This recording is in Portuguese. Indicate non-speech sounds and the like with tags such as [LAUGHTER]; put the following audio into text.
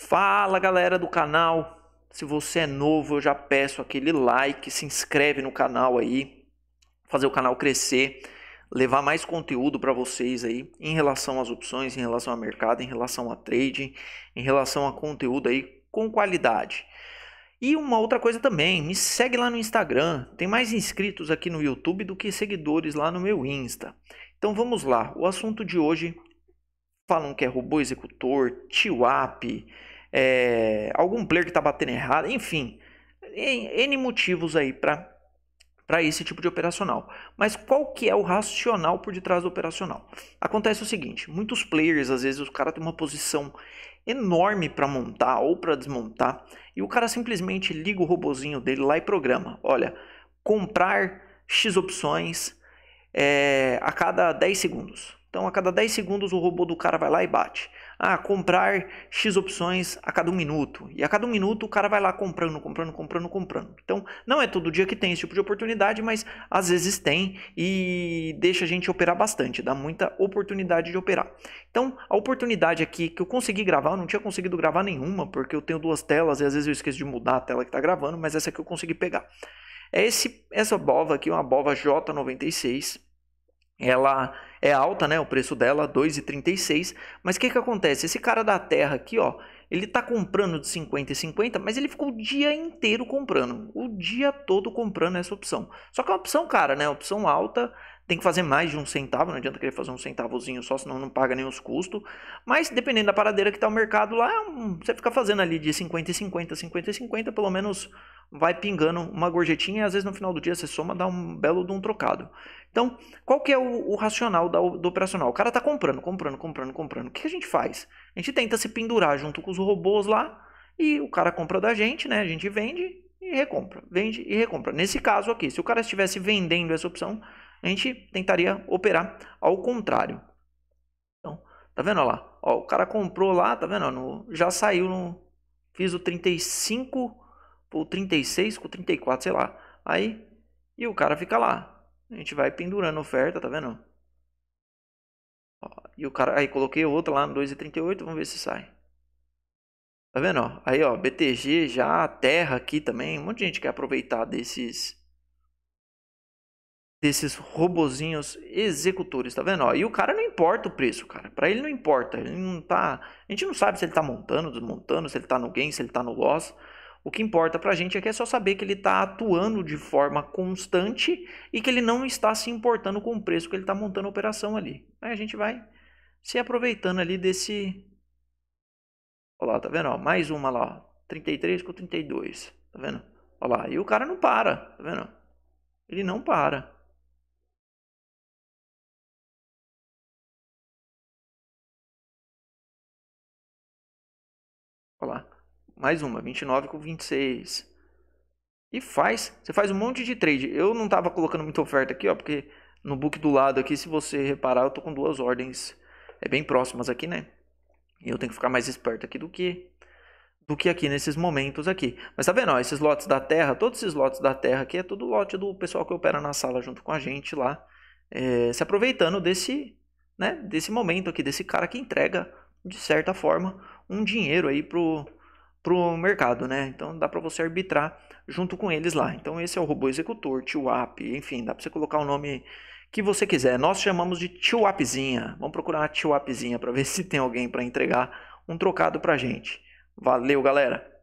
Fala galera do canal, se você é novo eu já peço aquele like, se inscreve no canal aí, fazer o canal crescer, levar mais conteúdo para vocês aí em relação às opções, em relação ao mercado, em relação a trading, em relação a conteúdo aí com qualidade. E uma outra coisa também, me segue lá no Instagram, tem mais inscritos aqui no YouTube do que seguidores lá no meu Insta. Então vamos lá, o assunto de hoje falam que é robô executor, TWAP, é, algum player que está batendo errado, enfim, N motivos aí para para esse tipo de operacional. Mas qual que é o racional por detrás do operacional? Acontece o seguinte, muitos players, às vezes, o cara tem uma posição enorme para montar ou para desmontar, e o cara simplesmente liga o robozinho dele lá e programa. Olha, comprar X opções é, a cada 10 segundos. Então, a cada 10 segundos, o robô do cara vai lá e bate. Ah, comprar X opções a cada um minuto. E a cada um minuto, o cara vai lá comprando, comprando, comprando, comprando. Então, não é todo dia que tem esse tipo de oportunidade, mas às vezes tem e deixa a gente operar bastante, dá muita oportunidade de operar. Então, a oportunidade aqui que eu consegui gravar, eu não tinha conseguido gravar nenhuma, porque eu tenho duas telas e às vezes eu esqueço de mudar a tela que está gravando, mas essa que eu consegui pegar. É esse, essa bova aqui, uma bova J96 ela é alta, né? O preço dela, 2,36. Mas o que, que acontece? Esse cara da terra aqui, ó, ele tá comprando de 50 e 50, mas ele ficou o dia inteiro comprando. O dia todo comprando essa opção. Só que é uma opção cara, né? Opção alta, tem que fazer mais de um centavo, não adianta querer fazer um centavozinho só, senão não paga nem os custos. Mas dependendo da paradeira que está o mercado lá, é você fica fazendo ali de 50 e 50, 50 e 50, pelo menos vai pingando uma gorjetinha e às vezes no final do dia você soma, dá um belo de um trocado. Então, qual que é o, o racional da, do operacional? O cara está comprando, comprando, comprando, comprando. O que, que a gente faz? A gente tenta se pendurar junto com os robôs lá e o cara compra da gente, né? A gente vende e recompra, vende e recompra. Nesse caso aqui, se o cara estivesse vendendo essa opção, a gente tentaria operar ao contrário. Então, tá vendo Olha lá? Ó, o cara comprou lá, tá vendo? no, já saiu no. Fiz o 35 ou 36 com 34, sei lá. Aí, e o cara fica lá. A gente vai pendurando oferta, tá vendo? Ó, e o cara, aí coloquei outra lá no 2,38, vamos ver se sai. Tá vendo? Aí, ó, BTG já, terra aqui também. Um monte de gente quer aproveitar desses desses robozinhos executores, tá vendo? Ó, e o cara não importa o preço, cara. Para ele não importa, ele não tá, a gente não sabe se ele tá montando, desmontando, se ele tá no gain, se ele tá no loss. O que importa pra gente é que é só saber que ele tá atuando de forma constante e que ele não está se importando com o preço que ele tá montando a operação ali. Aí a gente vai se aproveitando ali desse Olha lá, tá vendo? Ó, mais uma lá, ó. 33 com 32, tá vendo? Olha lá, e o cara não para, tá vendo? Ele não para. Olha lá. Mais uma, 29 com 26. E faz. Você faz um monte de trade. Eu não estava colocando muita oferta aqui, ó, porque no book do lado aqui, se você reparar, eu tô com duas ordens é bem próximas aqui, né? E eu tenho que ficar mais esperto aqui do que do que aqui nesses momentos aqui. Mas tá vendo, ó, esses lotes da terra, todos esses lotes da terra aqui é tudo lote do pessoal que opera na sala junto com a gente lá, é, se aproveitando desse, né, desse momento aqui, desse cara que entrega de certa forma, um dinheiro aí pro, pro mercado, né? Então dá para você arbitrar junto com eles lá. Então esse é o robô executor, tio app enfim, dá para você colocar o nome que você quiser. Nós chamamos de tio appzinha Vamos procurar tio appzinha para ver [LAUGHS] se tem alguém para entregar um trocado pra gente. Valeu, galera.